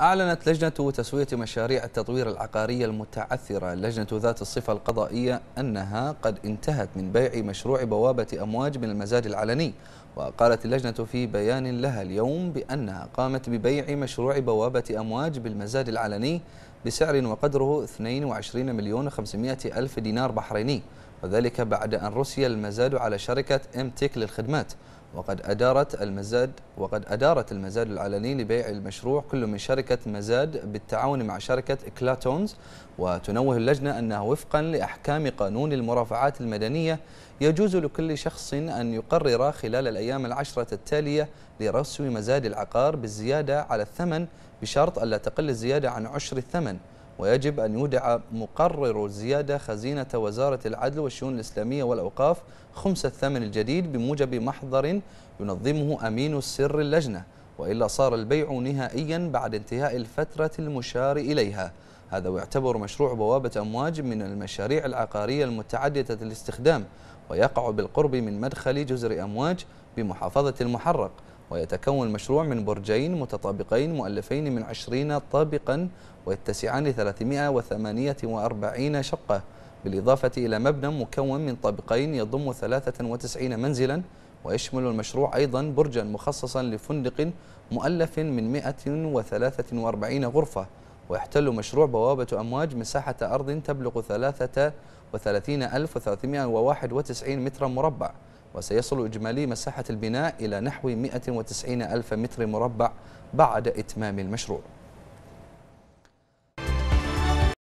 أعلنت لجنة تسوية مشاريع التطوير العقارية المتعثرة لجنة ذات الصفة القضائية أنها قد انتهت من بيع مشروع بوابة أمواج من المزاد العلني وقالت اللجنة في بيان لها اليوم بأنها قامت ببيع مشروع بوابة أمواج بالمزاد العلني بسعر وقدره 22 مليون 500 ألف دينار بحريني وذلك بعد أن رسي المزاد على شركة امتك للخدمات وقد أدارت المزاد وقد أدارت المزاد العلني لبيع المشروع كل من شركة مزاد بالتعاون مع شركة كلاتونز وتنوه اللجنة أنه وفقا لأحكام قانون المرافعات المدنية يجوز لكل شخص أن يقرر خلال الأيام العشرة التالية لرسم مزاد العقار بالزيادة على الثمن بشرط ألا تقل الزيادة عن عشر الثمن ويجب أن يودع مقرر الزيادة خزينة وزارة العدل والشؤون الإسلامية والأوقاف خمس الثمن الجديد بموجب محضر ينظمه أمين السر اللجنة وإلا صار البيع نهائيا بعد انتهاء الفترة المشار إليها هذا ويعتبر مشروع بوابة أمواج من المشاريع العقارية المتعددة الاستخدام ويقع بالقرب من مدخل جزر أمواج بمحافظة المحرق ويتكون المشروع من برجين متطابقين مؤلفين من عشرين طابقا ويتسعان لثلاثمائة وثمانية وأربعين شقة بالإضافة إلى مبنى مكون من طابقين يضم ثلاثة وتسعين منزلا ويشمل المشروع أيضا برجا مخصصا لفندق مؤلف من 143 غرفة ويحتل مشروع بوابة أمواج مساحة أرض تبلغ 33391 مترا مربع وسيصل إجمالي مساحة البناء إلى نحو 190 ألف متر مربع بعد إتمام المشروع